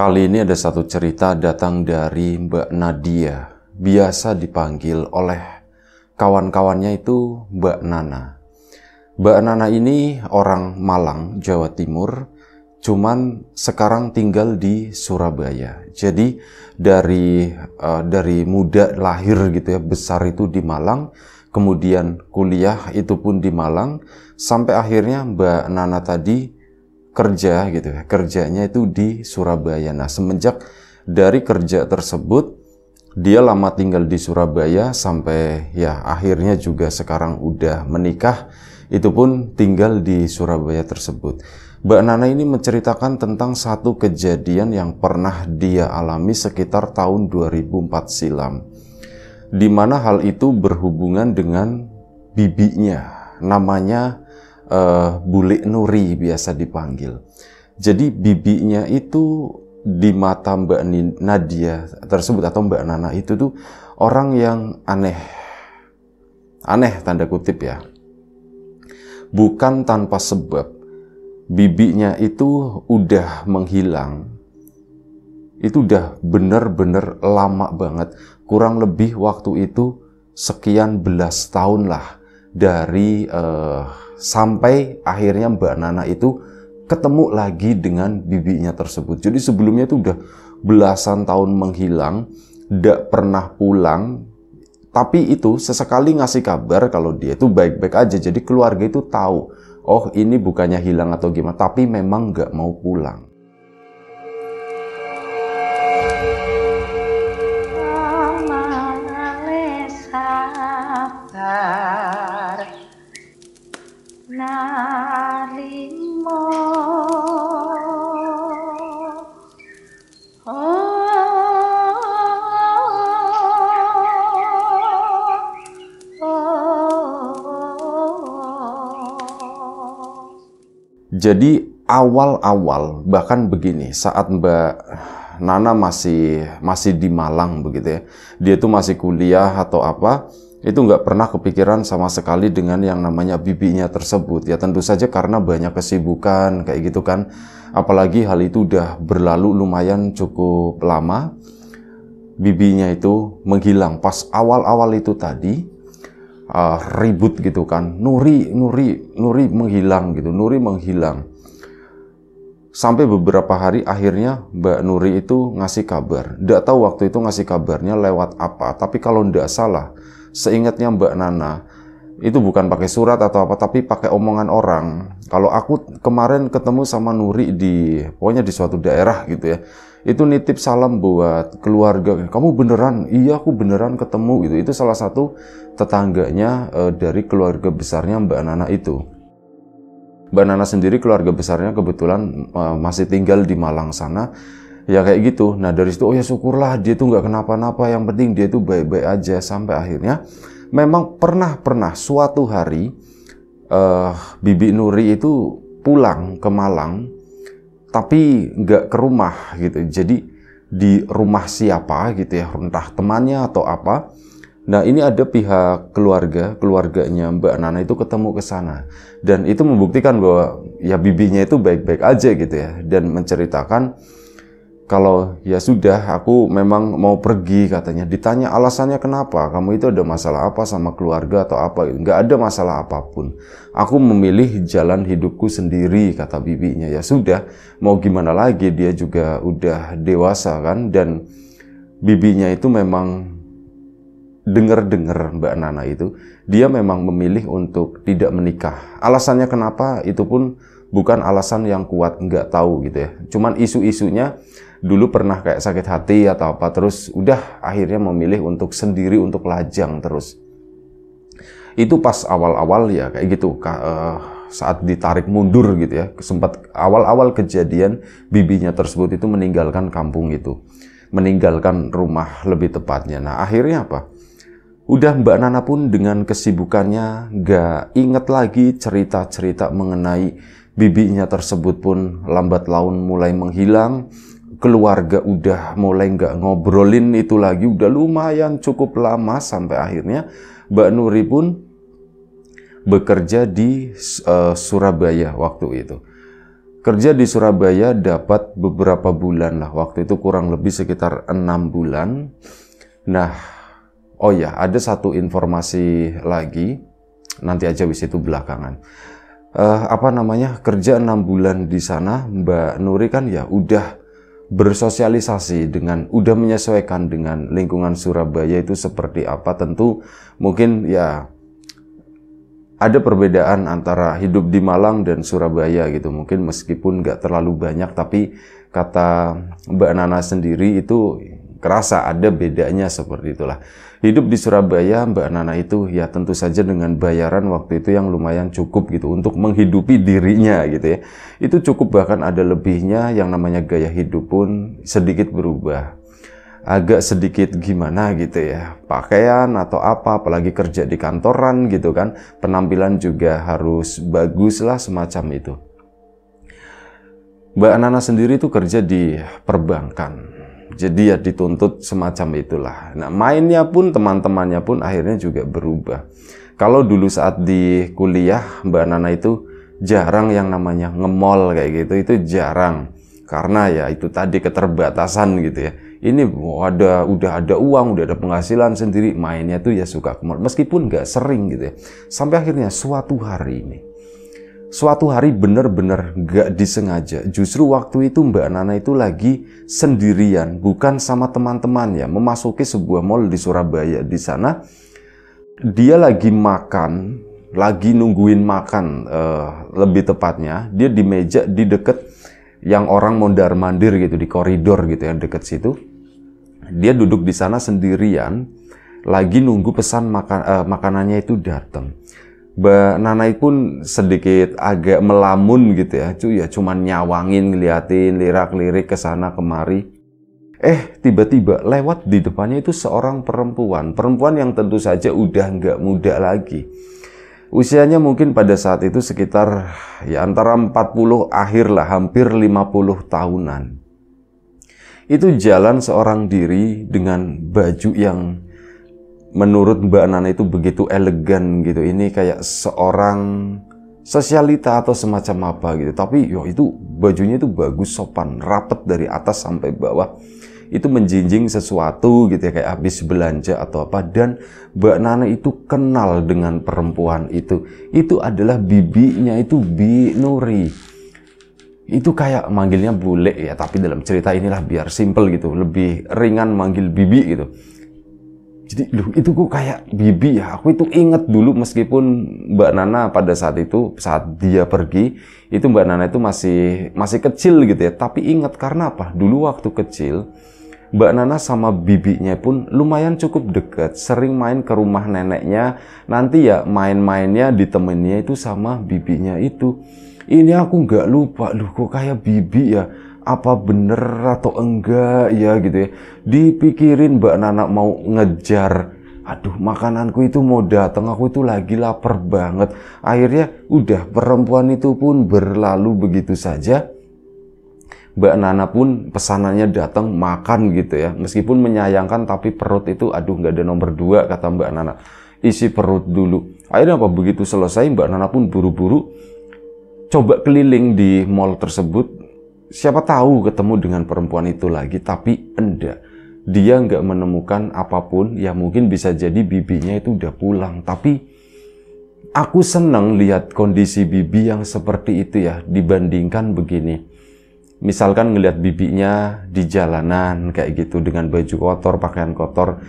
Kali ini ada satu cerita datang dari Mbak Nadia, biasa dipanggil oleh kawan-kawannya itu Mbak Nana. Mbak Nana ini orang Malang, Jawa Timur, cuman sekarang tinggal di Surabaya. Jadi dari uh, dari muda lahir gitu ya, besar itu di Malang, kemudian kuliah itu pun di Malang, sampai akhirnya Mbak Nana tadi kerja gitu ya. Kerjanya itu di Surabaya. Nah, semenjak dari kerja tersebut dia lama tinggal di Surabaya sampai ya akhirnya juga sekarang udah menikah itu pun tinggal di Surabaya tersebut. Mbak Nana ini menceritakan tentang satu kejadian yang pernah dia alami sekitar tahun 2004 silam. Di mana hal itu berhubungan dengan bibinya. Namanya uh, bule nuri biasa dipanggil. Jadi bibinya itu di mata Mbak Nadia tersebut atau Mbak Nana itu tuh orang yang aneh. Aneh tanda kutip ya. Bukan tanpa sebab. Bibinya itu udah menghilang. Itu udah bener-bener lama banget. Kurang lebih waktu itu sekian belas tahun lah dari uh, sampai akhirnya Mbak Nana itu ketemu lagi dengan bibinya tersebut. Jadi sebelumnya itu udah belasan tahun menghilang, tidak pernah pulang, tapi itu sesekali ngasih kabar kalau dia itu baik-baik aja. Jadi keluarga itu tahu, oh ini bukannya hilang atau gimana, tapi memang nggak mau pulang. Jadi awal-awal bahkan begini saat Mbak Nana masih masih di Malang begitu ya. Dia tuh masih kuliah atau apa itu nggak pernah kepikiran sama sekali dengan yang namanya bibinya tersebut ya tentu saja karena banyak kesibukan kayak gitu kan apalagi hal itu udah berlalu lumayan cukup lama bibinya itu menghilang pas awal-awal itu tadi uh, ribut gitu kan Nuri Nuri Nuri menghilang gitu Nuri menghilang sampai beberapa hari akhirnya Mbak Nuri itu ngasih kabar. Tidak tahu waktu itu ngasih kabarnya lewat apa, tapi kalau tidak salah seingatnya Mbak Nana itu bukan pakai surat atau apa tapi pakai omongan orang kalau aku kemarin ketemu sama Nuri di pokoknya di suatu daerah gitu ya itu nitip salam buat keluarga kamu beneran iya aku beneran ketemu gitu itu salah satu tetangganya e, dari keluarga besarnya Mbak Nana itu Mbak Nana sendiri keluarga besarnya kebetulan e, masih tinggal di Malang sana ya kayak gitu nah dari situ oh ya syukurlah dia tuh nggak kenapa-napa yang penting dia tuh baik-baik aja sampai akhirnya memang pernah pernah suatu hari uh, Bibi Nuri itu pulang ke Malang tapi nggak ke rumah gitu jadi di rumah siapa gitu ya entah temannya atau apa Nah ini ada pihak keluarga, keluarganya Mbak Nana itu ketemu ke sana dan itu membuktikan bahwa ya bibinya itu baik-baik aja gitu ya dan menceritakan kalau ya sudah aku memang mau pergi katanya ditanya alasannya kenapa kamu itu ada masalah apa sama keluarga atau apa gitu nggak ada masalah apapun aku memilih jalan hidupku sendiri kata bibinya ya sudah mau gimana lagi dia juga udah dewasa kan dan bibinya itu memang denger dengar Mbak Nana itu dia memang memilih untuk tidak menikah alasannya kenapa itu pun bukan alasan yang kuat nggak tahu gitu ya cuman isu-isunya dulu pernah kayak sakit hati atau apa terus udah akhirnya memilih untuk sendiri untuk lajang terus itu pas awal-awal ya kayak gitu uh, saat ditarik mundur gitu ya sempat awal-awal kejadian bibinya tersebut itu meninggalkan kampung itu meninggalkan rumah lebih tepatnya nah akhirnya apa Udah Mbak Nana pun dengan kesibukannya gak inget lagi cerita-cerita mengenai bibinya tersebut pun lambat laun mulai menghilang keluarga udah mulai nggak ngobrolin itu lagi udah lumayan cukup lama sampai akhirnya Mbak Nuri pun bekerja di uh, Surabaya waktu itu. Kerja di Surabaya dapat beberapa bulan lah waktu itu kurang lebih sekitar enam bulan. Nah, oh ya ada satu informasi lagi nanti aja wis itu belakangan uh, apa namanya kerja enam bulan di sana Mbak Nuri kan ya udah bersosialisasi dengan udah menyesuaikan dengan lingkungan Surabaya itu seperti apa tentu mungkin ya ada perbedaan antara hidup di Malang dan Surabaya gitu mungkin meskipun nggak terlalu banyak tapi kata Mbak Nana sendiri itu kerasa ada bedanya seperti itulah. Hidup di Surabaya Mbak Nana itu ya tentu saja dengan bayaran waktu itu yang lumayan cukup gitu untuk menghidupi dirinya gitu ya. Itu cukup bahkan ada lebihnya yang namanya gaya hidup pun sedikit berubah. Agak sedikit gimana gitu ya. Pakaian atau apa apalagi kerja di kantoran gitu kan. Penampilan juga harus bagus lah semacam itu. Mbak Nana sendiri itu kerja di perbankan jadi ya dituntut semacam itulah. Nah, mainnya pun teman-temannya pun akhirnya juga berubah. Kalau dulu saat di kuliah Mbak Nana itu jarang yang namanya ngemol kayak gitu, itu jarang. Karena ya itu tadi keterbatasan gitu ya. Ini ada udah ada uang, udah ada penghasilan sendiri, mainnya tuh ya suka kemol. Meskipun nggak sering gitu ya. Sampai akhirnya suatu hari ini Suatu hari bener-bener gak disengaja, justru waktu itu Mbak Nana itu lagi sendirian, bukan sama teman-temannya, memasuki sebuah mall di Surabaya. Di sana dia lagi makan, lagi nungguin makan, uh, lebih tepatnya dia di meja di deket yang orang mondar mandir gitu di koridor gitu yang deket situ. Dia duduk di sana sendirian, lagi nunggu pesan makan uh, eh, makanannya itu datang Mbak Nanai pun sedikit agak melamun gitu ya, cuy ya cuman nyawangin, ngeliatin, lirak-lirik ke sana kemari. Eh, tiba-tiba lewat di depannya itu seorang perempuan, perempuan yang tentu saja udah nggak muda lagi. Usianya mungkin pada saat itu sekitar ya antara 40 akhir lah, hampir 50 tahunan. Itu jalan seorang diri dengan baju yang menurut Mbak Nana itu begitu elegan gitu. Ini kayak seorang sosialita atau semacam apa gitu. Tapi yo itu bajunya itu bagus sopan, rapet dari atas sampai bawah. Itu menjinjing sesuatu gitu ya kayak habis belanja atau apa dan Mbak Nana itu kenal dengan perempuan itu. Itu adalah bibinya itu Bi Nuri itu kayak manggilnya bule ya tapi dalam cerita inilah biar simple gitu lebih ringan manggil bibi gitu jadi lu itu kok kayak bibi ya aku itu inget dulu meskipun Mbak Nana pada saat itu saat dia pergi itu Mbak Nana itu masih masih kecil gitu ya tapi inget karena apa dulu waktu kecil Mbak Nana sama bibinya pun lumayan cukup deket, sering main ke rumah neneknya. Nanti ya main-mainnya ditemeninnya itu sama bibinya itu. Ini aku nggak lupa, lu kok kayak bibi ya apa bener atau enggak ya gitu ya dipikirin Mbak Nana mau ngejar aduh makananku itu mau datang aku itu lagi lapar banget akhirnya udah perempuan itu pun berlalu begitu saja Mbak Nana pun pesanannya datang makan gitu ya meskipun menyayangkan tapi perut itu aduh nggak ada nomor dua kata Mbak Nana isi perut dulu akhirnya apa begitu selesai Mbak Nana pun buru-buru coba keliling di mall tersebut siapa tahu ketemu dengan perempuan itu lagi, tapi enggak. Dia nggak menemukan apapun ya mungkin bisa jadi bibinya itu udah pulang. Tapi aku seneng lihat kondisi bibi yang seperti itu ya dibandingkan begini. Misalkan ngelihat bibinya di jalanan kayak gitu dengan baju kotor, pakaian kotor.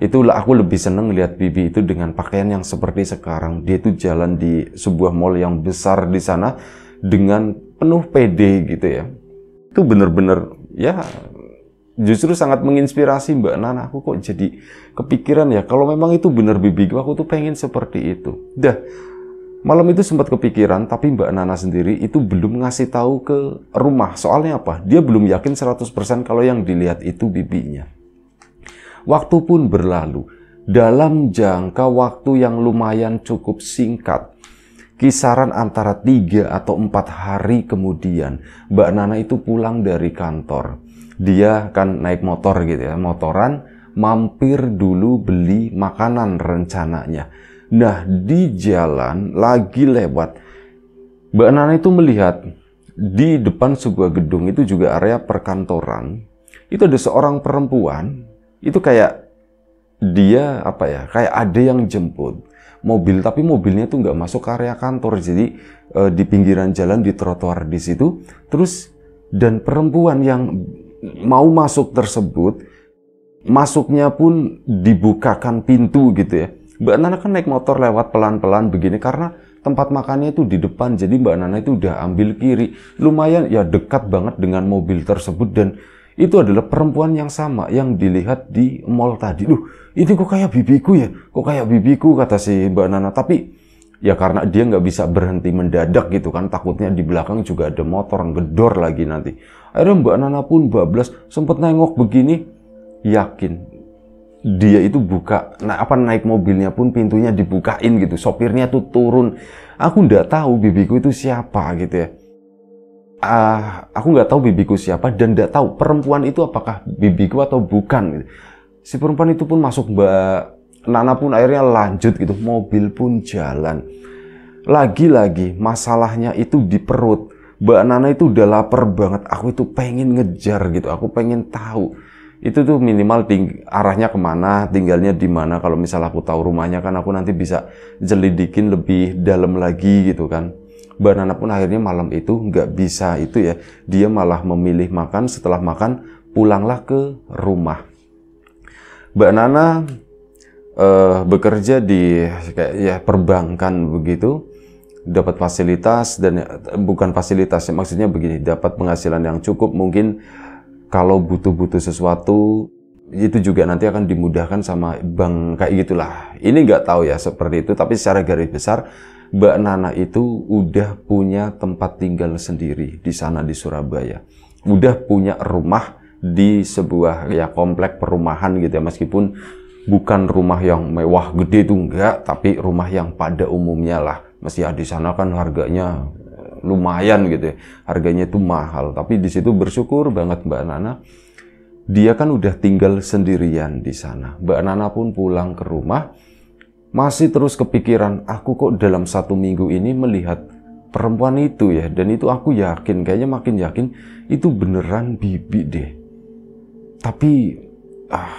Itulah aku lebih seneng lihat bibi itu dengan pakaian yang seperti sekarang. Dia itu jalan di sebuah mall yang besar di sana dengan penuh pede gitu ya itu bener-bener ya justru sangat menginspirasi Mbak Nana. Aku kok jadi kepikiran ya kalau memang itu bener bibiku aku tuh pengen seperti itu. Dah malam itu sempat kepikiran tapi Mbak Nana sendiri itu belum ngasih tahu ke rumah. Soalnya apa? Dia belum yakin 100% kalau yang dilihat itu bibinya. Waktu pun berlalu. Dalam jangka waktu yang lumayan cukup singkat, Kisaran antara tiga atau empat hari kemudian, Mbak Nana itu pulang dari kantor. Dia kan naik motor gitu ya, motoran, mampir dulu beli makanan rencananya. Nah, di jalan lagi lewat, Mbak Nana itu melihat di depan sebuah gedung itu juga area perkantoran. Itu ada seorang perempuan, itu kayak dia apa ya, kayak ada yang jemput mobil tapi mobilnya itu nggak masuk ke area kantor jadi e, di pinggiran jalan di trotoar di situ terus dan perempuan yang mau masuk tersebut masuknya pun dibukakan pintu gitu ya Mbak Nana kan naik motor lewat pelan-pelan begini karena tempat makannya itu di depan jadi Mbak Nana itu udah ambil kiri lumayan ya dekat banget dengan mobil tersebut dan itu adalah perempuan yang sama yang dilihat di mall tadi. loh. ini kok kayak bibiku ya? Kok kayak bibiku kata si Mbak Nana. Tapi ya karena dia nggak bisa berhenti mendadak gitu kan. Takutnya di belakang juga ada motor yang gedor lagi nanti. Akhirnya Mbak Nana pun bablas sempet nengok begini yakin dia itu buka nah apa naik mobilnya pun pintunya dibukain gitu sopirnya tuh turun aku nggak tahu bibiku itu siapa gitu ya uh, aku nggak tahu bibiku siapa dan nggak tahu perempuan itu apakah bibiku atau bukan. Gitu. Si perempuan itu pun masuk mbak Nana pun akhirnya lanjut gitu, mobil pun jalan. Lagi-lagi masalahnya itu di perut. Mbak Nana itu udah lapar banget, aku itu pengen ngejar gitu, aku pengen tahu itu tuh minimal ting arahnya kemana, tinggalnya di mana. Kalau misal aku tahu rumahnya kan aku nanti bisa jelidikin lebih dalam lagi gitu kan banana pun akhirnya malam itu nggak bisa itu ya. Dia malah memilih makan setelah makan pulanglah ke rumah. Mbak Nana uh, bekerja di kayak ya perbankan begitu, dapat fasilitas dan ya, bukan fasilitas maksudnya begini, dapat penghasilan yang cukup mungkin kalau butuh-butuh sesuatu itu juga nanti akan dimudahkan sama bank kayak gitulah. Ini nggak tahu ya seperti itu, tapi secara garis besar Mbak Nana itu udah punya tempat tinggal sendiri di sana di Surabaya. Udah punya rumah di sebuah ya komplek perumahan gitu ya meskipun bukan rumah yang mewah gede tuh enggak tapi rumah yang pada umumnya lah mesti di sana kan harganya lumayan gitu ya. Harganya itu mahal, tapi di situ bersyukur banget Mbak Nana. Dia kan udah tinggal sendirian di sana. Mbak Nana pun pulang ke rumah masih terus kepikiran aku kok dalam satu minggu ini melihat perempuan itu ya dan itu aku yakin kayaknya makin yakin itu beneran bibi deh tapi ah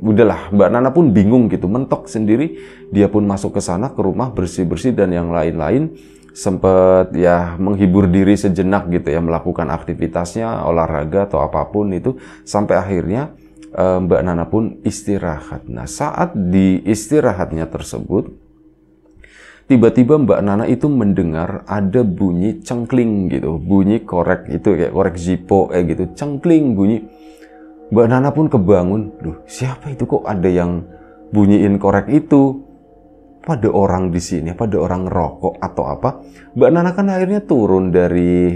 udahlah Mbak Nana pun bingung gitu mentok sendiri dia pun masuk ke sana ke rumah bersih-bersih dan yang lain-lain sempat ya menghibur diri sejenak gitu ya melakukan aktivitasnya olahraga atau apapun itu sampai akhirnya Eh, Mbak Nana pun istirahat. Nah, saat di istirahatnya tersebut, tiba-tiba Mbak Nana itu mendengar ada bunyi cengkling gitu, bunyi korek itu kayak korek zipo eh gitu, cengkling bunyi. Mbak Nana pun kebangun, duh siapa itu kok ada yang bunyiin korek itu? Pada orang di sini, pada orang rokok atau apa? Mbak Nana kan akhirnya turun dari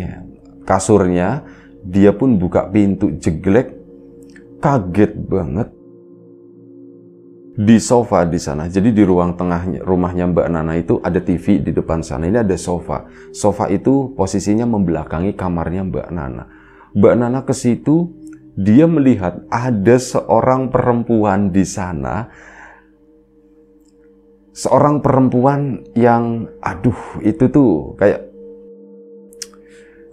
kasurnya, dia pun buka pintu jeglek, kaget banget di sofa di sana. Jadi di ruang tengah rumahnya Mbak Nana itu ada TV di depan sana. Ini ada sofa. Sofa itu posisinya membelakangi kamarnya Mbak Nana. Mbak Nana ke situ, dia melihat ada seorang perempuan di sana. Seorang perempuan yang aduh itu tuh kayak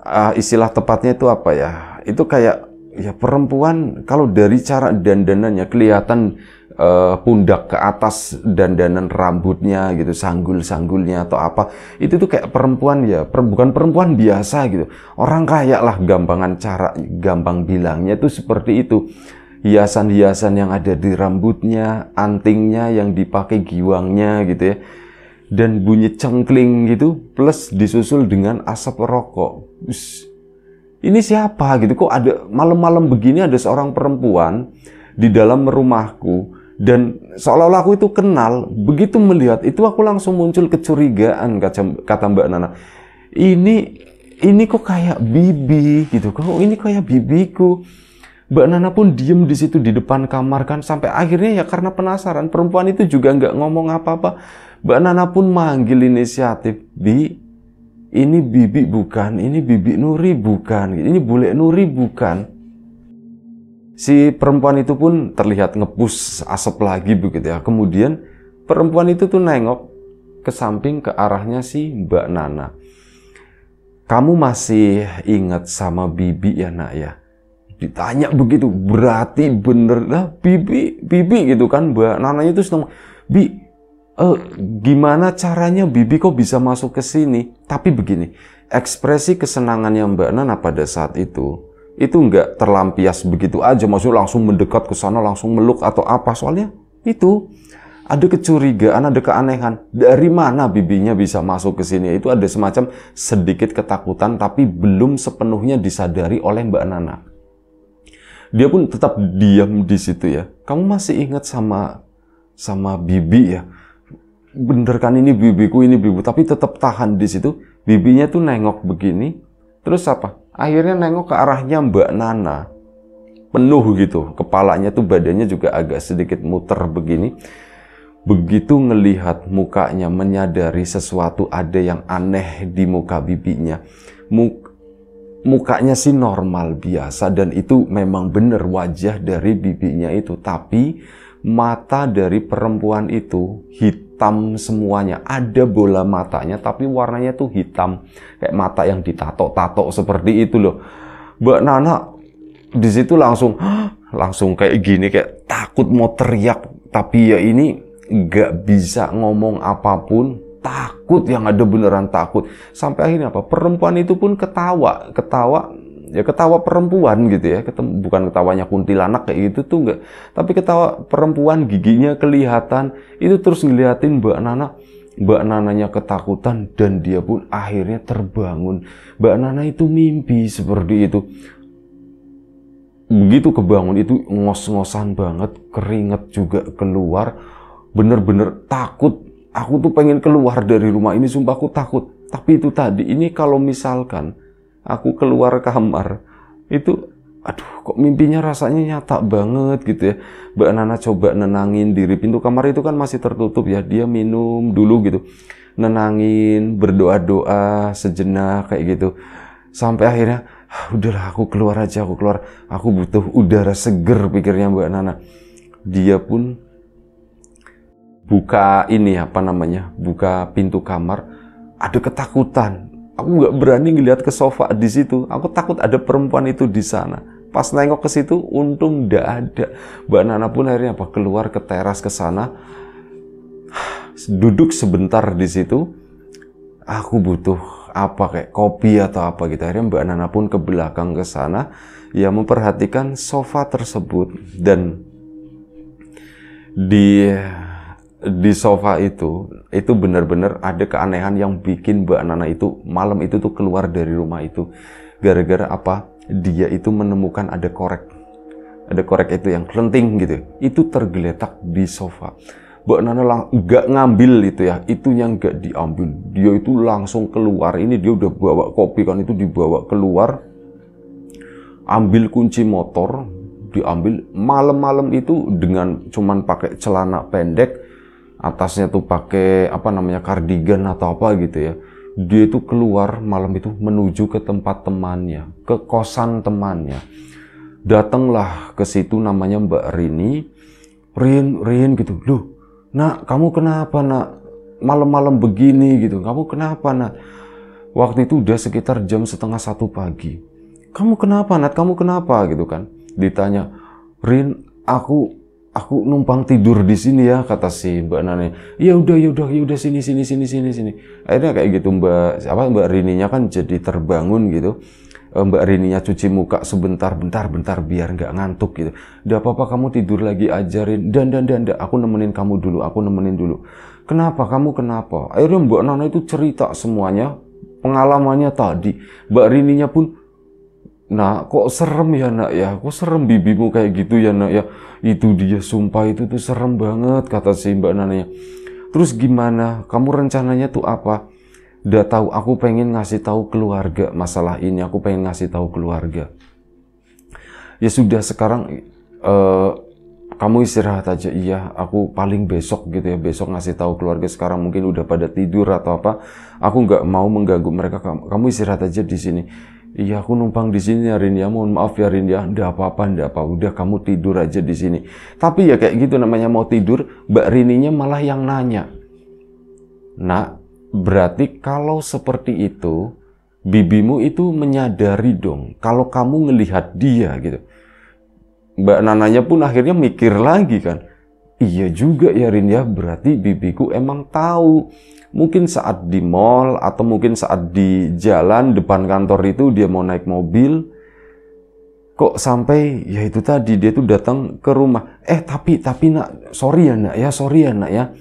uh, istilah tepatnya itu apa ya? Itu kayak ya perempuan kalau dari cara dandanannya kelihatan uh, pundak ke atas dandanan rambutnya gitu sanggul-sanggulnya atau apa itu tuh kayak perempuan ya per, bukan perempuan biasa gitu orang kaya lah gampangan cara gampang bilangnya tuh seperti itu hiasan-hiasan yang ada di rambutnya antingnya yang dipakai giwangnya gitu ya dan bunyi cengkling gitu plus disusul dengan asap rokok Ush ini siapa gitu kok ada malam-malam begini ada seorang perempuan di dalam rumahku dan seolah-olah aku itu kenal begitu melihat itu aku langsung muncul kecurigaan kata, kata Mbak Nana ini ini kok kayak bibi gitu kok ini kayak bibiku Mbak Nana pun diem di situ di depan kamar kan sampai akhirnya ya karena penasaran perempuan itu juga nggak ngomong apa-apa Mbak Nana pun manggil inisiatif di ini bibi bukan, ini bibi Nuri bukan, ini bule Nuri bukan. Si perempuan itu pun terlihat ngepus asap lagi begitu ya. Kemudian perempuan itu tuh nengok ke samping ke arahnya si Mbak Nana. Kamu masih ingat sama bibi ya nak ya? Ditanya begitu, berarti bener lah bibi, bibi gitu kan Mbak Nana itu seneng, bi e, gimana caranya Bibi kok bisa masuk ke sini? Tapi begini, ekspresi kesenangannya Mbak Nana pada saat itu itu nggak terlampias begitu aja, maksudnya langsung mendekat ke sana, langsung meluk atau apa soalnya itu ada kecurigaan, ada keanehan. Dari mana bibinya bisa masuk ke sini? Itu ada semacam sedikit ketakutan tapi belum sepenuhnya disadari oleh Mbak Nana. Dia pun tetap diam di situ ya. Kamu masih ingat sama sama bibi ya? bener kan ini bibiku ini bibu tapi tetap tahan di situ bibinya tuh nengok begini terus apa akhirnya nengok ke arahnya Mbak Nana penuh gitu kepalanya tuh badannya juga agak sedikit muter begini begitu ngelihat mukanya menyadari sesuatu ada yang aneh di muka bibinya Muk mukanya sih normal biasa dan itu memang benar wajah dari bibinya itu tapi mata dari perempuan itu hit hitam semuanya. Ada bola matanya tapi warnanya tuh hitam. Kayak mata yang ditato-tato seperti itu loh. Mbak Nana di situ langsung langsung kayak gini kayak takut mau teriak tapi ya ini nggak bisa ngomong apapun takut yang ada beneran takut sampai akhirnya apa perempuan itu pun ketawa ketawa ya ketawa perempuan gitu ya Ketem bukan ketawanya kuntilanak kayak gitu tuh enggak tapi ketawa perempuan giginya kelihatan itu terus ngeliatin Mbak Nana Mbak Nananya ketakutan dan dia pun akhirnya terbangun Mbak Nana itu mimpi seperti itu begitu kebangun itu ngos-ngosan banget keringet juga keluar bener-bener takut aku tuh pengen keluar dari rumah ini sumpah aku takut tapi itu tadi ini kalau misalkan aku keluar kamar itu aduh kok mimpinya rasanya nyata banget gitu ya Mbak Nana coba nenangin diri pintu kamar itu kan masih tertutup ya dia minum dulu gitu nenangin berdoa-doa sejenak kayak gitu sampai akhirnya ah, udahlah aku keluar aja aku keluar aku butuh udara seger pikirnya Mbak Nana dia pun buka ini apa namanya buka pintu kamar ada ketakutan Aku nggak berani ngeliat ke sofa di situ. Aku takut ada perempuan itu di sana. Pas nengok ke situ, untung nggak ada. Mbak Nana pun akhirnya apa keluar ke teras ke sana, duduk sebentar di situ. Aku butuh apa kayak kopi atau apa gitu. Akhirnya Mbak Nana pun ke belakang ke sana, ya memperhatikan sofa tersebut dan di di sofa itu itu benar-benar ada keanehan yang bikin Mbak Nana itu malam itu tuh keluar dari rumah itu gara-gara apa dia itu menemukan ada korek ada korek itu yang kelenting gitu itu tergeletak di sofa Mbak Nana langsung gak ngambil itu ya itu yang gak diambil dia itu langsung keluar ini dia udah bawa kopi kan itu dibawa keluar ambil kunci motor diambil malam-malam itu dengan cuman pakai celana pendek atasnya tuh pakai apa namanya kardigan atau apa gitu ya dia itu keluar malam itu menuju ke tempat temannya ke kosan temannya datanglah ke situ namanya Mbak Rini Rin Rin gitu loh nak kamu kenapa nak malam-malam begini gitu kamu kenapa nak waktu itu udah sekitar jam setengah satu pagi kamu kenapa nak kamu kenapa gitu kan ditanya Rin aku aku numpang tidur di sini ya kata si Mbak Nani. Ya udah ya udah ya udah sini sini sini sini sini. Akhirnya kayak gitu Mbak apa Mbak Rininya kan jadi terbangun gitu. Eh, Mbak Rininya cuci muka sebentar, bentar, bentar biar nggak ngantuk gitu. Udah apa-apa kamu tidur lagi ajarin. Dan, dan, dan, dan, aku nemenin kamu dulu, aku nemenin dulu. Kenapa kamu kenapa? Akhirnya Mbak Nana itu cerita semuanya, pengalamannya tadi. Mbak Rininya pun Nah, kok serem ya nak ya? Kok serem bibimu kayak gitu ya nak ya? Itu dia sumpah itu tuh serem banget kata si Mbak Nananya. Terus gimana? Kamu rencananya tuh apa? Udah tahu aku pengen ngasih tahu keluarga masalah ini. Aku pengen ngasih tahu keluarga. Ya sudah sekarang uh, kamu istirahat aja iya aku paling besok gitu ya besok ngasih tahu keluarga sekarang mungkin udah pada tidur atau apa aku nggak mau mengganggu mereka kamu istirahat aja di sini Iya aku numpang di sini ya Rindia, mohon maaf ya Rindia, ya. ndak apa-apa, ndak apa, udah kamu tidur aja di sini. Tapi ya kayak gitu namanya mau tidur, Mbak Rininya malah yang nanya. Nah, berarti kalau seperti itu, bibimu itu menyadari dong kalau kamu ngelihat dia gitu. Mbak Nananya pun akhirnya mikir lagi kan. Iya juga ya Rindia, ya. berarti bibiku emang tahu mungkin saat di mall atau mungkin saat di jalan depan kantor itu dia mau naik mobil kok sampai ya itu tadi dia tuh datang ke rumah eh tapi tapi nak sorry ya nak ya sorry ya nak ya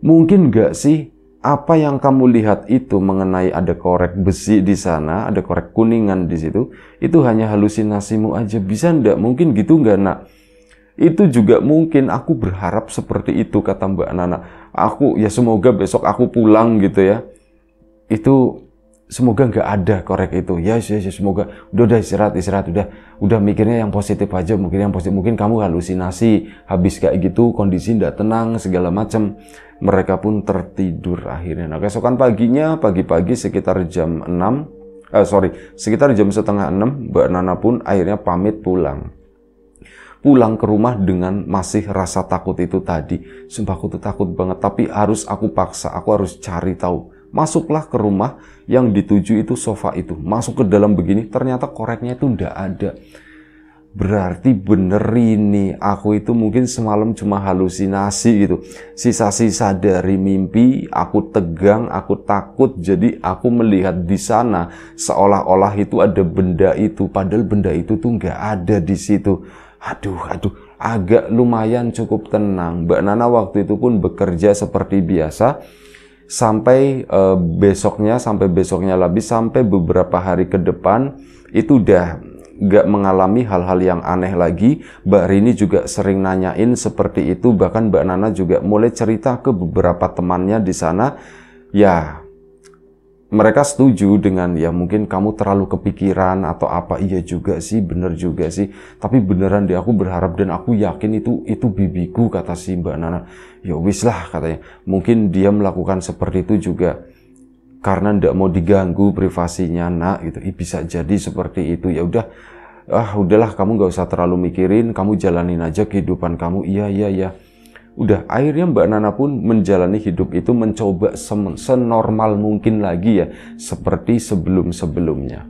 mungkin nggak sih apa yang kamu lihat itu mengenai ada korek besi di sana, ada korek kuningan di situ, itu hanya halusinasimu aja. Bisa ndak? Mungkin gitu nggak nak? Itu juga mungkin aku berharap seperti itu kata Mbak Nana. Aku ya semoga besok aku pulang gitu ya. Itu semoga nggak ada korek itu. Ya, yes, ya, yes, ya, yes, semoga udah udah istirahat istirahat udah udah mikirnya yang positif aja mungkin yang positif mungkin kamu halusinasi habis kayak gitu kondisi ndak tenang segala macam mereka pun tertidur akhirnya. Nah keesokan paginya pagi-pagi sekitar jam 6 eh, sorry sekitar jam setengah 6 Mbak Nana pun akhirnya pamit pulang pulang ke rumah dengan masih rasa takut itu tadi. Sumpah aku tuh takut banget, tapi harus aku paksa, aku harus cari tahu. Masuklah ke rumah yang dituju itu sofa itu. Masuk ke dalam begini, ternyata koreknya itu ndak ada. Berarti bener ini, aku itu mungkin semalam cuma halusinasi gitu. Sisa-sisa dari mimpi, aku tegang, aku takut, jadi aku melihat di sana seolah-olah itu ada benda itu, padahal benda itu tuh nggak ada di situ Aduh, aduh, agak lumayan cukup tenang. Mbak Nana waktu itu pun bekerja seperti biasa sampai uh, besoknya, sampai besoknya lebih sampai beberapa hari ke depan itu udah gak mengalami hal-hal yang aneh lagi. Mbak Rini juga sering nanyain seperti itu, bahkan Mbak Nana juga mulai cerita ke beberapa temannya di sana. Ya, mereka setuju dengan ya mungkin kamu terlalu kepikiran atau apa iya juga sih bener juga sih tapi beneran deh aku berharap dan aku yakin itu itu bibiku kata si mbak Nana ya wis lah katanya mungkin dia melakukan seperti itu juga karena ndak mau diganggu privasinya nak itu bisa jadi seperti itu ya udah ah udahlah kamu nggak usah terlalu mikirin kamu jalanin aja kehidupan kamu iya iya iya udah akhirnya Mbak Nana pun menjalani hidup itu mencoba senormal mungkin lagi ya seperti sebelum-sebelumnya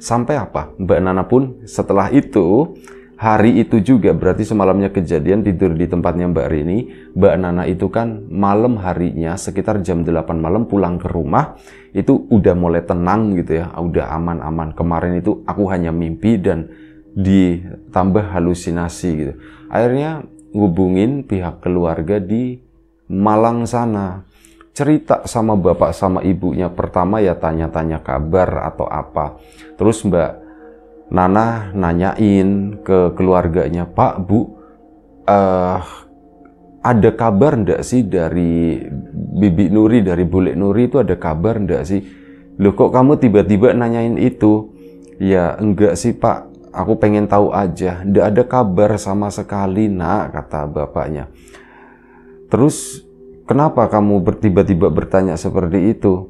sampai apa Mbak Nana pun setelah itu hari itu juga berarti semalamnya kejadian tidur di tempatnya Mbak Rini Mbak Nana itu kan malam harinya sekitar jam 8 malam pulang ke rumah itu udah mulai tenang gitu ya udah aman-aman kemarin itu aku hanya mimpi dan ditambah halusinasi gitu akhirnya hubungin pihak keluarga di Malang sana. Cerita sama bapak sama ibunya pertama ya tanya-tanya kabar atau apa. Terus Mbak Nana nanyain ke keluarganya, Pak Bu, uh, ada kabar ndak sih dari Bibi Nuri, dari Bule Nuri itu ada kabar ndak sih? Loh kok kamu tiba-tiba nanyain itu? Ya enggak sih Pak, Aku pengen tahu aja, ndak ada kabar sama sekali nak, kata bapaknya. Terus kenapa kamu tiba-tiba bertanya seperti itu?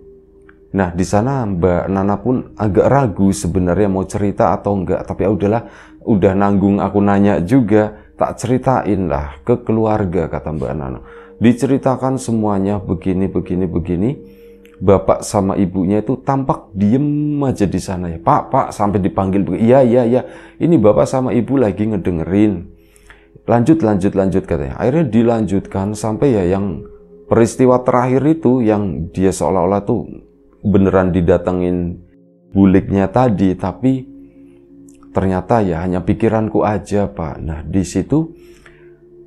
Nah, di sana Mbak Nana pun agak ragu sebenarnya mau cerita atau enggak, tapi ya udahlah, udah nanggung aku nanya juga, tak ceritain lah ke keluarga kata Mbak Nana. Diceritakan semuanya begini begini begini bapak sama ibunya itu tampak diem aja di sana ya. Pak, pak sampai dipanggil. Iya, iya, iya. Ini bapak sama ibu lagi ngedengerin. Lanjut, lanjut, lanjut katanya. Akhirnya dilanjutkan sampai ya yang peristiwa terakhir itu yang dia seolah-olah tuh beneran didatengin buliknya tadi, tapi ternyata ya hanya pikiranku aja, Pak. Nah, di situ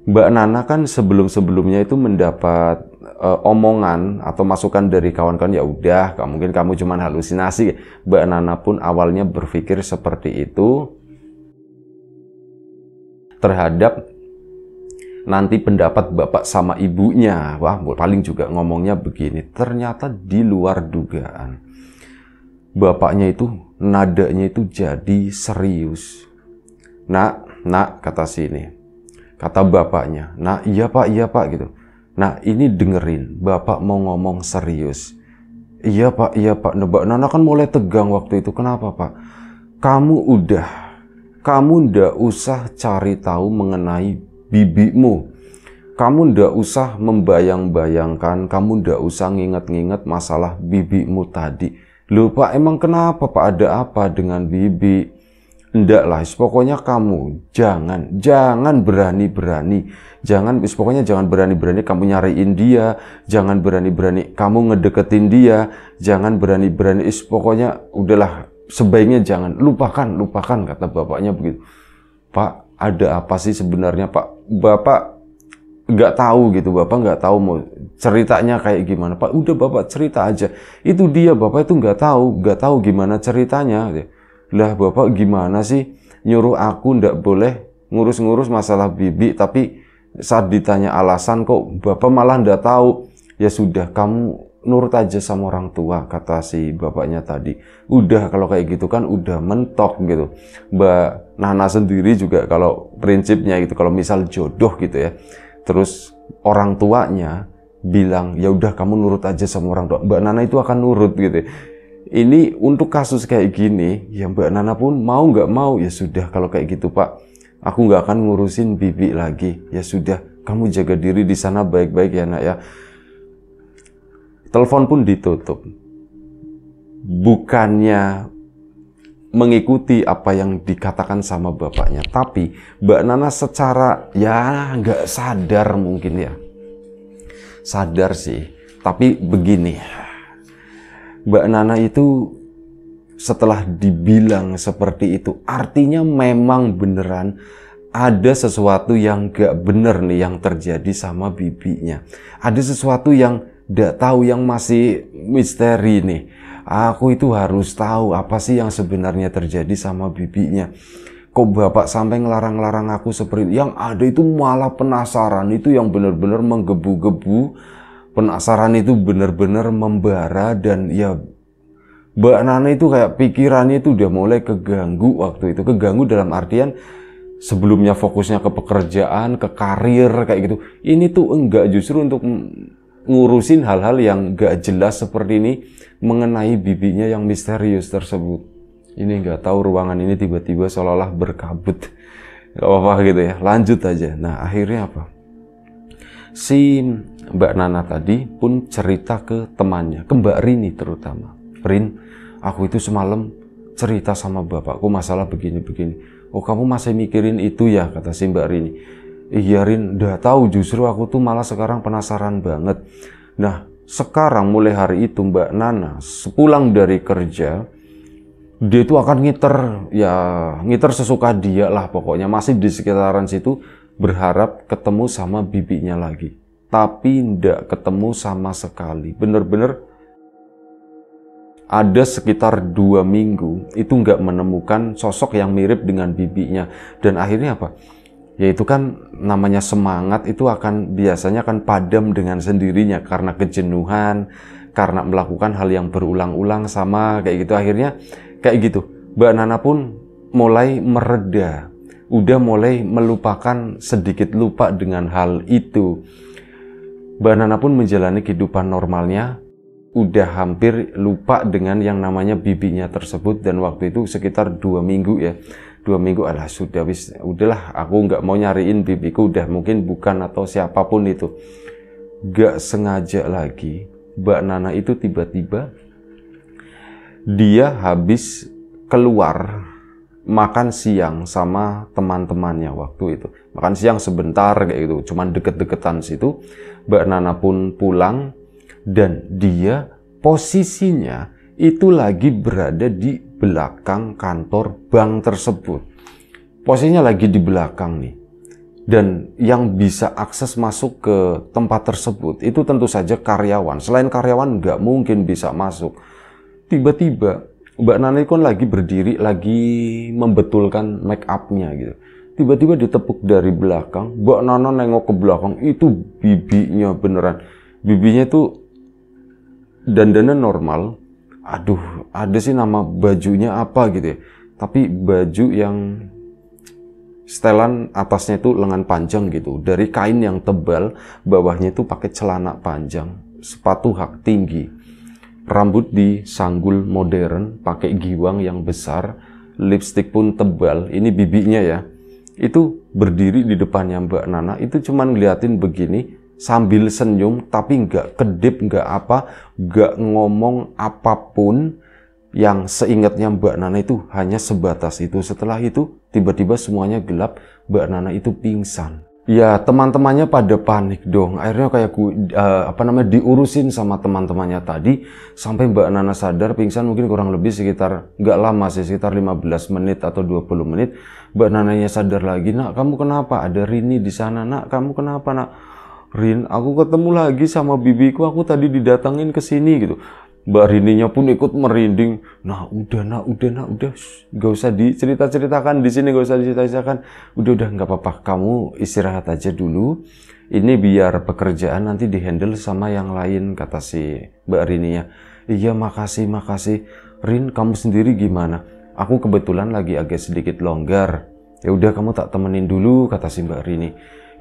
Mbak Nana kan sebelum-sebelumnya itu mendapat uh, omongan atau masukan dari kawan-kawan ya udah mungkin kamu cuman halusinasi Mbak Nana pun awalnya berpikir seperti itu terhadap nanti pendapat bapak sama ibunya wah paling juga ngomongnya begini ternyata di luar dugaan bapaknya itu nadanya itu jadi serius nak nak kata sini kata bapaknya nak iya pak iya pak gitu Nah ini dengerin, bapak mau ngomong serius. Iya pak, iya pak. Nah, Mbak Nana kan mulai tegang waktu itu. Kenapa pak? Kamu udah, kamu ndak usah cari tahu mengenai bibimu. Kamu ndak usah membayang-bayangkan, kamu ndak usah nginget-nginget masalah bibimu tadi. Lupa emang kenapa pak? Ada apa dengan bibi? Enggak lah, pokoknya kamu jangan, jangan berani-berani. Jangan, pokoknya jangan berani-berani kamu nyariin dia. Jangan berani-berani kamu ngedeketin dia. Jangan berani-berani, pokoknya udahlah sebaiknya jangan. Lupakan, lupakan kata bapaknya begitu. Pak, ada apa sih sebenarnya Pak? Bapak nggak tahu gitu, Bapak nggak tahu mau ceritanya kayak gimana. Pak, udah Bapak cerita aja. Itu dia, Bapak itu nggak tahu, nggak tahu gimana ceritanya. Gitu lah bapak gimana sih nyuruh aku ndak boleh ngurus-ngurus masalah bibi tapi saat ditanya alasan kok bapak malah ndak tahu ya sudah kamu nurut aja sama orang tua kata si bapaknya tadi udah kalau kayak gitu kan udah mentok gitu Mbak Nana sendiri juga kalau prinsipnya gitu kalau misal jodoh gitu ya terus orang tuanya bilang ya udah kamu nurut aja sama orang tua Mbak Nana itu akan nurut gitu ya ini untuk kasus kayak gini, ya Mbak Nana pun mau nggak mau, ya sudah kalau kayak gitu Pak, aku nggak akan ngurusin bibi lagi, ya sudah kamu jaga diri di sana baik-baik ya nak ya. Telepon pun ditutup. Bukannya mengikuti apa yang dikatakan sama bapaknya, tapi Mbak Nana secara ya nggak sadar mungkin ya, sadar sih, tapi begini Mbak Nana itu setelah dibilang seperti itu artinya memang beneran ada sesuatu yang gak bener nih yang terjadi sama bibinya ada sesuatu yang gak tahu yang masih misteri nih aku itu harus tahu apa sih yang sebenarnya terjadi sama bibinya kok bapak sampai ngelarang-larang aku seperti itu? yang ada itu malah penasaran itu yang bener-bener menggebu-gebu penasaran itu benar-benar membara dan ya Mbak Nana itu kayak pikirannya itu udah mulai keganggu waktu itu keganggu dalam artian sebelumnya fokusnya ke pekerjaan ke karir kayak gitu ini tuh enggak justru untuk ngurusin hal-hal yang gak jelas seperti ini mengenai bibinya yang misterius tersebut ini nggak tahu ruangan ini tiba-tiba seolah-olah berkabut gak apa-apa gitu ya lanjut aja nah akhirnya apa si Mbak Nana tadi pun cerita ke temannya, ke Mbak Rini terutama. Rin, aku itu semalam cerita sama bapakku masalah begini-begini. Oh kamu masih mikirin itu ya, kata si Mbak Rini. Iya Rin, udah tahu justru aku tuh malah sekarang penasaran banget. Nah, sekarang mulai hari itu Mbak Nana sepulang dari kerja, dia itu akan ngiter, ya ngiter sesuka dia lah pokoknya. Masih di sekitaran situ berharap ketemu sama bibinya lagi tapi tidak ketemu sama sekali. benar-benar ada sekitar dua minggu itu nggak menemukan sosok yang mirip dengan bibinya. Dan akhirnya apa? Yaitu kan namanya semangat itu akan biasanya akan padam dengan sendirinya karena kejenuhan, karena melakukan hal yang berulang-ulang sama kayak gitu. Akhirnya kayak gitu. Mbak Nana pun mulai mereda, udah mulai melupakan sedikit lupa dengan hal itu. Mbak Nana pun menjalani kehidupan normalnya, udah hampir lupa dengan yang namanya bibinya tersebut dan waktu itu sekitar dua minggu ya dua minggu alah sudah wis udahlah aku nggak mau nyariin bibiku udah mungkin bukan atau siapapun itu nggak sengaja lagi Mbak Nana itu tiba-tiba dia habis keluar makan siang sama teman-temannya waktu itu. Makan siang sebentar kayak gitu, cuman deket-deketan situ. Mbak Nana pun pulang dan dia posisinya itu lagi berada di belakang kantor bank tersebut. Posisinya lagi di belakang nih. Dan yang bisa akses masuk ke tempat tersebut itu tentu saja karyawan. Selain karyawan nggak mungkin bisa masuk. Tiba-tiba Mbak Nani kan lagi berdiri, lagi membetulkan make upnya gitu. Tiba-tiba ditepuk dari belakang, Mbak Nana nengok ke belakang, itu bibinya beneran. Bibinya tuh dandannya normal. Aduh, ada sih nama bajunya apa gitu ya. Tapi baju yang setelan atasnya itu lengan panjang gitu. Dari kain yang tebal, bawahnya itu pakai celana panjang, sepatu hak tinggi Rambut di sanggul modern, pakai giwang yang besar, lipstick pun tebal, ini bibinya ya. Itu berdiri di depannya Mbak Nana, itu cuman ngeliatin begini, sambil senyum, tapi nggak kedip, nggak apa, nggak ngomong apapun yang seingatnya Mbak Nana itu hanya sebatas itu. Setelah itu, tiba-tiba semuanya gelap, Mbak Nana itu pingsan ya teman-temannya pada panik dong akhirnya kayak ku, uh, apa namanya diurusin sama teman-temannya tadi sampai Mbak Nana sadar pingsan mungkin kurang lebih sekitar nggak lama sih sekitar 15 menit atau 20 menit Mbak Nananya sadar lagi nak kamu kenapa ada Rini di sana nak kamu kenapa nak Rin, aku ketemu lagi sama bibiku, aku tadi didatangin ke sini gitu. Mbak Rininya pun ikut merinding. Nah, udah, nah, udah, nah, udah. Gak usah dicerita-ceritakan di sini, gak usah diceritakan. Udah, udah, nggak apa-apa. Kamu istirahat aja dulu. Ini biar pekerjaan nanti dihandle sama yang lain, kata si Mbak Rininya. Iya, makasih, makasih. Rin, kamu sendiri gimana? Aku kebetulan lagi agak sedikit longgar. Ya udah, kamu tak temenin dulu, kata si Mbak Rini.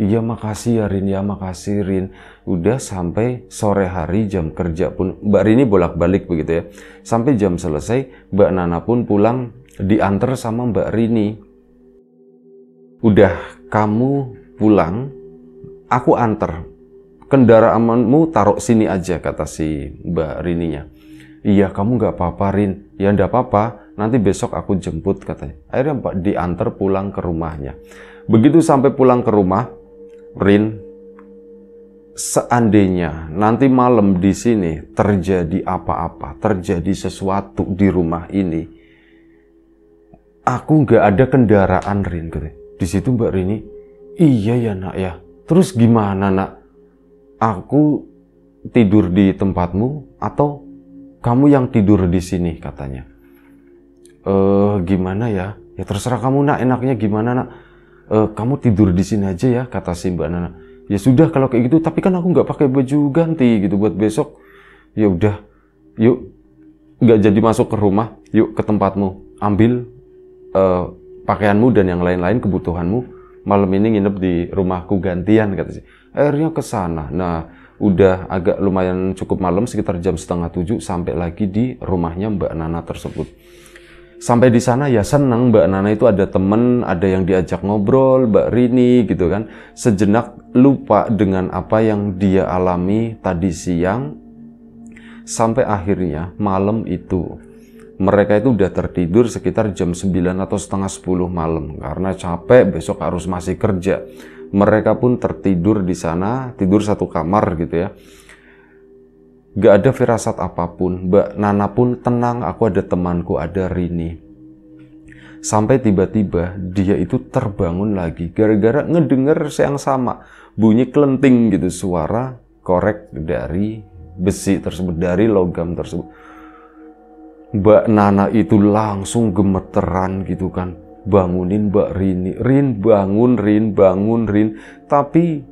Iya makasih ya Rin, ya makasih Rin. Udah sampai sore hari jam kerja pun, Mbak Rini bolak-balik begitu ya. Sampai jam selesai, Mbak Nana pun pulang diantar sama Mbak Rini. Udah kamu pulang, aku antar. Kendaraanmu taruh sini aja, kata si Mbak Rini Rininya. Iya kamu gak apa-apa Rin, ya gak apa-apa, nanti besok aku jemput katanya. Akhirnya Mbak diantar pulang ke rumahnya. Begitu sampai pulang ke rumah, Rin, seandainya nanti malam di sini terjadi apa-apa, terjadi sesuatu di rumah ini, aku nggak ada kendaraan Rin. Gitu. Di situ Mbak Rini, iya ya nak ya. Terus gimana nak? Aku tidur di tempatmu atau kamu yang tidur di sini katanya. Eh gimana ya? Ya terserah kamu nak enaknya gimana nak e, kamu tidur di sini aja ya kata si mbak Nana ya sudah kalau kayak gitu tapi kan aku nggak pakai baju ganti gitu buat besok ya udah yuk nggak jadi masuk ke rumah yuk ke tempatmu ambil e, pakaianmu dan yang lain-lain kebutuhanmu malam ini nginep di rumahku gantian kata si akhirnya ke sana nah udah agak lumayan cukup malam sekitar jam setengah tujuh sampai lagi di rumahnya Mbak Nana tersebut sampai di sana ya senang Mbak Nana itu ada temen, ada yang diajak ngobrol, Mbak Rini gitu kan. Sejenak lupa dengan apa yang dia alami tadi siang sampai akhirnya malam itu mereka itu udah tertidur sekitar jam 9 atau setengah 10 malam karena capek besok harus masih kerja. Mereka pun tertidur di sana, tidur satu kamar gitu ya. Gak ada firasat apapun, Mbak Nana pun tenang, aku ada temanku, ada Rini. Sampai tiba-tiba dia itu terbangun lagi, gara-gara ngedenger yang sama, bunyi kelenting gitu suara korek dari besi tersebut, dari logam tersebut. Mbak Nana itu langsung gemeteran gitu kan, bangunin Mbak Rini, Rin bangun, Rin bangun, Rin. Tapi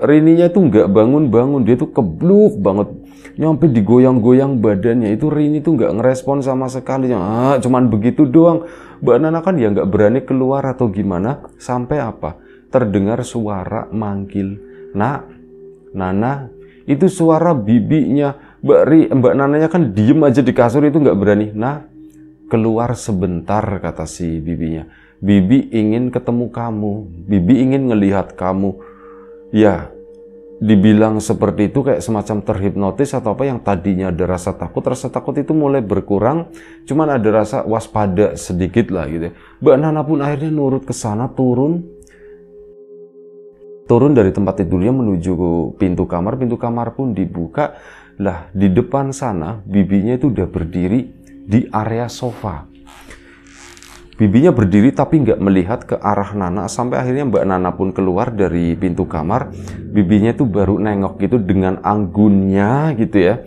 Rininya itu nggak bangun-bangun, dia tuh kebluk banget. Nyampe digoyang-goyang badannya, itu Rini tuh nggak ngerespon sama sekali. Ah, cuman begitu doang. Mbak Nana kan ya nggak berani keluar atau gimana, sampai apa? Terdengar suara manggil, Nak, Nana, itu suara bibinya. Mbak, Ri, Mbak Nananya kan diem aja di kasur itu nggak berani. Nah, keluar sebentar kata si bibinya. Bibi ingin ketemu kamu, Bibi ingin ngelihat kamu ya dibilang seperti itu kayak semacam terhipnotis atau apa yang tadinya ada rasa takut rasa takut itu mulai berkurang cuman ada rasa waspada sedikit lah gitu ya. Mbak Nana pun akhirnya nurut ke sana turun turun dari tempat tidurnya menuju ke pintu kamar pintu kamar pun dibuka lah di depan sana bibinya itu udah berdiri di area sofa Bibinya berdiri tapi nggak melihat ke arah Nana sampai akhirnya Mbak Nana pun keluar dari pintu kamar. Bibinya tuh baru nengok gitu dengan anggunnya gitu ya.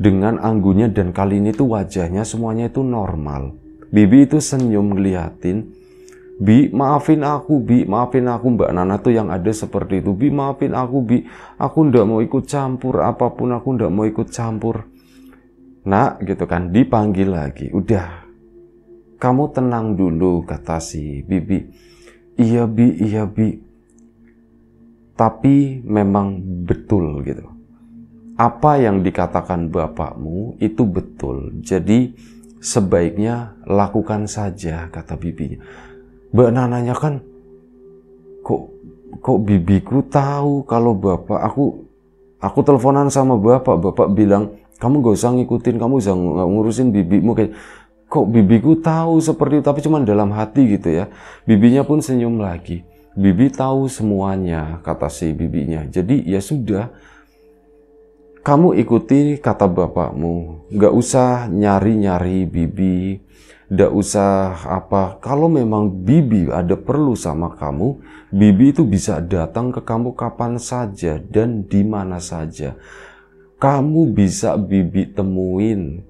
Dengan anggunnya dan kali ini tuh wajahnya semuanya itu normal. Bibi itu senyum ngeliatin. Bi, maafin aku, Bi, maafin aku, Mbak Nana tuh yang ada seperti itu. Bi, maafin aku, Bi, aku ndak mau ikut campur apapun, aku ndak mau ikut campur. Nak, gitu kan, dipanggil lagi. Udah, kamu tenang dulu, kata si Bibi. Iya, Bi, iya, Bi. Tapi memang betul gitu. Apa yang dikatakan bapakmu itu betul. Jadi sebaiknya lakukan saja, kata bibinya. Mbak Nananya kan, kok kok bibiku tahu kalau bapak aku aku teleponan sama bapak bapak bilang kamu gak usah ngikutin kamu usah ngurusin bibimu kayak kok bibiku tahu seperti itu tapi cuma dalam hati gitu ya bibinya pun senyum lagi bibi tahu semuanya kata si bibinya jadi ya sudah kamu ikuti kata bapakmu nggak usah nyari-nyari bibi nggak usah apa kalau memang bibi ada perlu sama kamu bibi itu bisa datang ke kamu kapan saja dan di mana saja kamu bisa bibi temuin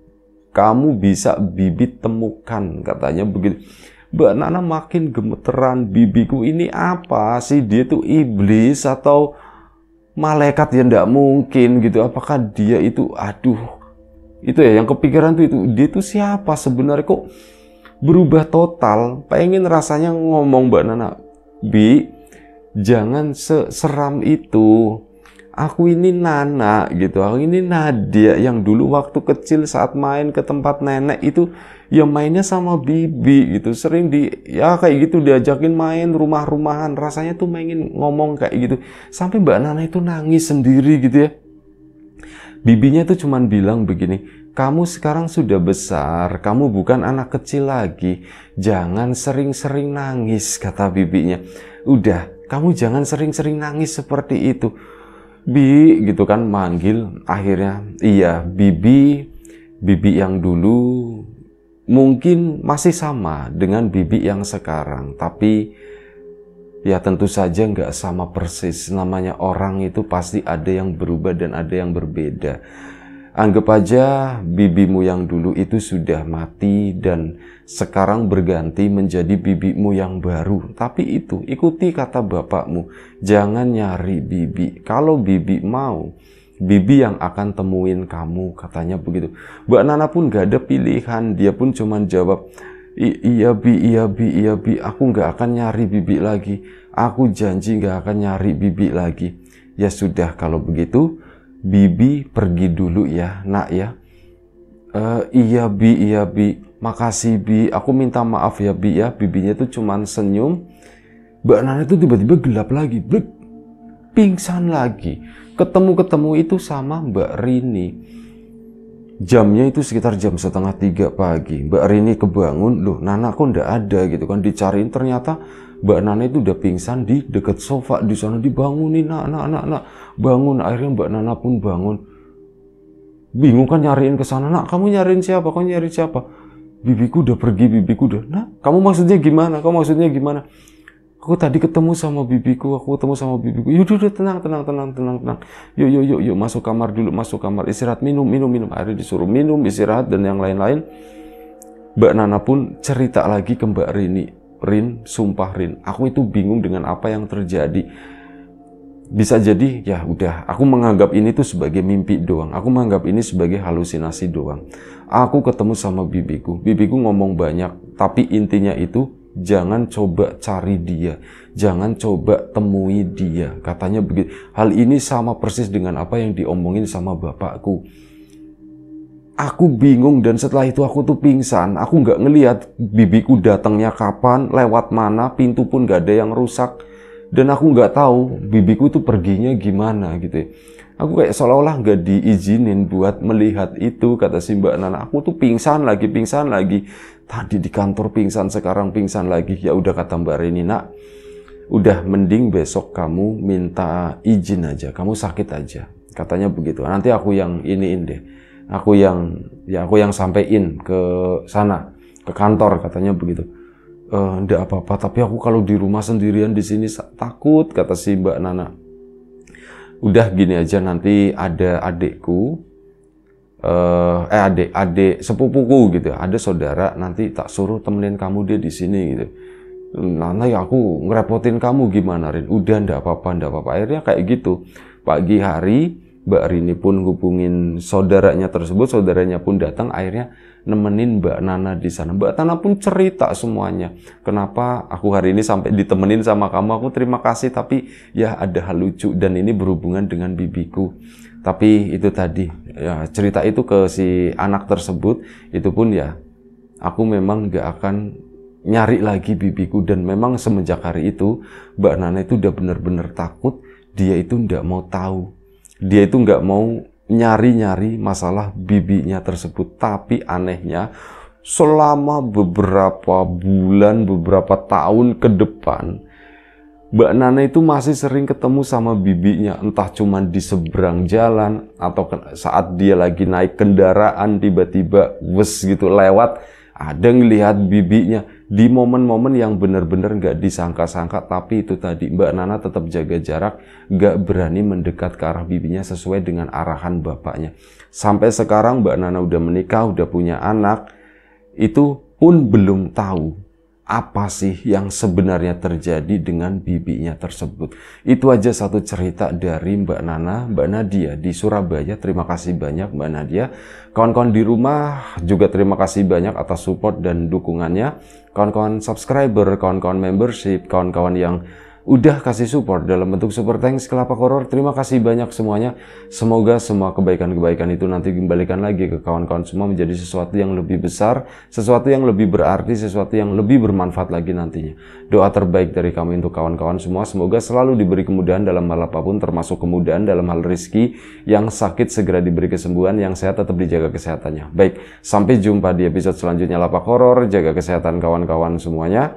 kamu bisa bibit temukan katanya begitu Mbak Nana makin gemeteran bibiku ini apa sih dia itu iblis atau malaikat ya ndak mungkin gitu apakah dia itu aduh itu ya yang kepikiran tuh itu dia itu siapa sebenarnya kok berubah total pengen rasanya ngomong Mbak Nana Bi jangan seseram itu aku ini Nana gitu, aku ini Nadia yang dulu waktu kecil saat main ke tempat nenek itu ya mainnya sama Bibi gitu, sering di ya kayak gitu diajakin main rumah-rumahan, rasanya tuh pengen ngomong kayak gitu, sampai Mbak Nana itu nangis sendiri gitu ya. Bibinya tuh cuman bilang begini, kamu sekarang sudah besar, kamu bukan anak kecil lagi, jangan sering-sering nangis kata bibinya. Udah, kamu jangan sering-sering nangis seperti itu Bi gitu kan manggil akhirnya iya bibi bibi yang dulu mungkin masih sama dengan bibi yang sekarang tapi ya tentu saja nggak sama persis namanya orang itu pasti ada yang berubah dan ada yang berbeda Anggap aja bibimu yang dulu itu sudah mati dan sekarang berganti menjadi bibimu yang baru. Tapi itu, ikuti kata bapakmu. Jangan nyari bibi. Kalau bibi mau, bibi yang akan temuin kamu, katanya begitu. Mbak Nana pun gak ada pilihan. Dia pun cuman jawab, iya bi, iya bi, iya bi. Aku gak akan nyari bibi lagi. Aku janji gak akan nyari bibi lagi. Ya sudah, kalau begitu, Bibi pergi dulu ya, nak ya. E, iya Bi, iya Bi. Makasih Bi, aku minta maaf ya Bi ya. Bibinya itu cuman senyum. Mbak Nana itu tiba-tiba gelap lagi. Blik. pingsan lagi. Ketemu-ketemu itu sama Mbak Rini. Jamnya itu sekitar jam setengah tiga pagi. Mbak Rini kebangun, loh Nana kok ndak ada gitu kan. Dicariin ternyata Mbak Nana itu udah pingsan di deket sofa di sana dibangunin nak nak nak nak bangun akhirnya Mbak Nana pun bangun bingung kan nyariin ke sana nak kamu nyariin siapa kamu nyariin siapa bibiku udah pergi bibiku udah nah kamu maksudnya gimana kamu maksudnya gimana aku tadi ketemu sama bibiku aku ketemu sama bibiku yaudah udah tenang tenang tenang tenang tenang yuk yuk yuk yuk masuk kamar dulu masuk kamar istirahat minum minum minum akhirnya disuruh minum istirahat dan yang lain-lain Mbak Nana pun cerita lagi ke Mbak Rini Rin, sumpah Rin, aku itu bingung dengan apa yang terjadi. Bisa jadi, ya udah, aku menganggap ini tuh sebagai mimpi doang. Aku menganggap ini sebagai halusinasi doang. Aku ketemu sama bibiku. Bibiku ngomong banyak, tapi intinya itu jangan coba cari dia. Jangan coba temui dia. Katanya begitu. Hal ini sama persis dengan apa yang diomongin sama bapakku aku bingung dan setelah itu aku tuh pingsan. Aku nggak ngelihat bibiku datangnya kapan, lewat mana, pintu pun nggak ada yang rusak. Dan aku nggak tahu bibiku itu perginya gimana gitu. Ya. Aku kayak seolah-olah nggak diizinin buat melihat itu kata si Mbak Nana. Aku tuh pingsan lagi, pingsan lagi. Tadi di kantor pingsan, sekarang pingsan lagi. Ya udah kata Mbak Rini nak. Udah mending besok kamu minta izin aja. Kamu sakit aja. Katanya begitu. Nanti aku yang iniin deh aku yang ya aku yang sampaiin ke sana ke kantor katanya begitu e, apa-apa tapi aku kalau di rumah sendirian di sini takut kata si Mbak Nana udah gini aja nanti ada adekku eh, eh adik adik sepupuku gitu ada saudara nanti tak suruh temenin kamu dia di sini gitu Nana ya aku ngerepotin kamu gimana Rin udah ndak apa-apa ndak apa-apa akhirnya kayak gitu pagi hari Mbak Rini pun hubungin saudaranya tersebut, saudaranya pun datang akhirnya nemenin Mbak Nana di sana. Mbak Nana pun cerita semuanya. Kenapa aku hari ini sampai ditemenin sama kamu, aku terima kasih tapi ya ada hal lucu dan ini berhubungan dengan bibiku. Tapi itu tadi ya, cerita itu ke si anak tersebut itu pun ya aku memang gak akan nyari lagi bibiku dan memang semenjak hari itu Mbak Nana itu udah bener-bener takut dia itu ndak mau tahu dia itu nggak mau nyari-nyari masalah bibinya tersebut. Tapi anehnya, selama beberapa bulan, beberapa tahun ke depan, Mbak Nana itu masih sering ketemu sama bibinya, entah cuman di seberang jalan atau saat dia lagi naik kendaraan tiba-tiba wes gitu lewat ada ngelihat bibinya di momen-momen yang benar-benar nggak disangka-sangka tapi itu tadi Mbak Nana tetap jaga jarak nggak berani mendekat ke arah bibinya sesuai dengan arahan bapaknya sampai sekarang Mbak Nana udah menikah udah punya anak itu pun belum tahu apa sih yang sebenarnya terjadi dengan bibinya tersebut. Itu aja satu cerita dari Mbak Nana, Mbak Nadia di Surabaya. Terima kasih banyak Mbak Nadia. Kawan-kawan di rumah juga terima kasih banyak atas support dan dukungannya. Kawan-kawan subscriber, kawan-kawan membership, kawan-kawan yang udah kasih support dalam bentuk super thanks kelapa koror. Terima kasih banyak semuanya. Semoga semua kebaikan-kebaikan itu nanti kembalikan lagi ke kawan-kawan semua menjadi sesuatu yang lebih besar, sesuatu yang lebih berarti, sesuatu yang lebih bermanfaat lagi nantinya. Doa terbaik dari kami untuk kawan-kawan semua. Semoga selalu diberi kemudahan dalam hal apapun, termasuk kemudahan dalam hal rizki. Yang sakit segera diberi kesembuhan, yang sehat tetap dijaga kesehatannya. Baik, sampai jumpa di episode selanjutnya Lapak Horor. Jaga kesehatan kawan-kawan semuanya.